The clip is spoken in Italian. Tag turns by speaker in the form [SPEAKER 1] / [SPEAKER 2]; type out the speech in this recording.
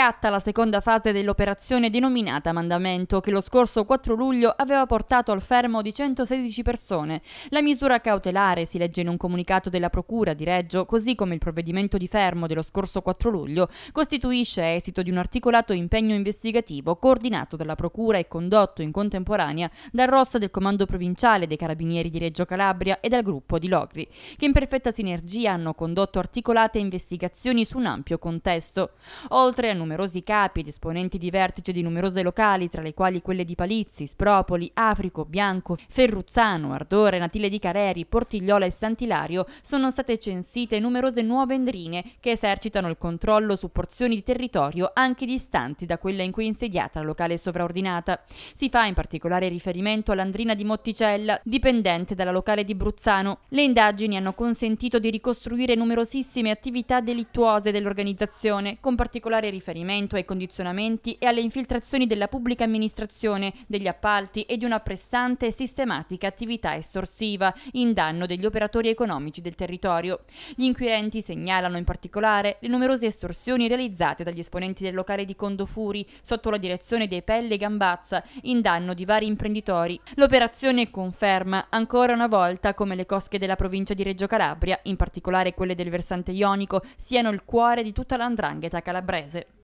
[SPEAKER 1] scatta la seconda fase dell'operazione denominata Mandamento, che lo scorso 4 luglio aveva portato al fermo di 116 persone. La misura cautelare, si legge in un comunicato della Procura di Reggio, così come il provvedimento di fermo dello scorso 4 luglio, costituisce esito di un articolato impegno investigativo coordinato dalla Procura e condotto in contemporanea dal ROS del Comando Provinciale dei Carabinieri di Reggio Calabria e dal gruppo di Logri, che in perfetta sinergia hanno condotto articolate investigazioni su un ampio contesto. Oltre a numerosi numerosi capi ed esponenti di vertice di numerose locali, tra le quali quelle di Palizzi, Spropoli, Africo, Bianco, Ferruzzano, Ardore, Natile di Careri, Portigliola e Santilario, sono state censite numerose nuove endrine che esercitano il controllo su porzioni di territorio anche distanti da quella in cui è insediata la locale sovraordinata. Si fa in particolare riferimento all'andrina di Motticella, dipendente dalla locale di Bruzzano. Le indagini hanno consentito di ricostruire numerosissime attività delittuose dell'organizzazione, con particolare riferimento riferimento ai condizionamenti e alle infiltrazioni della pubblica amministrazione, degli appalti e di una pressante e sistematica attività estorsiva in danno degli operatori economici del territorio. Gli inquirenti segnalano in particolare le numerose estorsioni realizzate dagli esponenti del locale di Condofuri sotto la direzione dei Pelle Gambazza in danno di vari imprenditori. L'operazione conferma ancora una volta come le cosche della provincia di Reggio Calabria, in particolare quelle del versante ionico, siano il cuore di tutta l'andrangheta calabrese.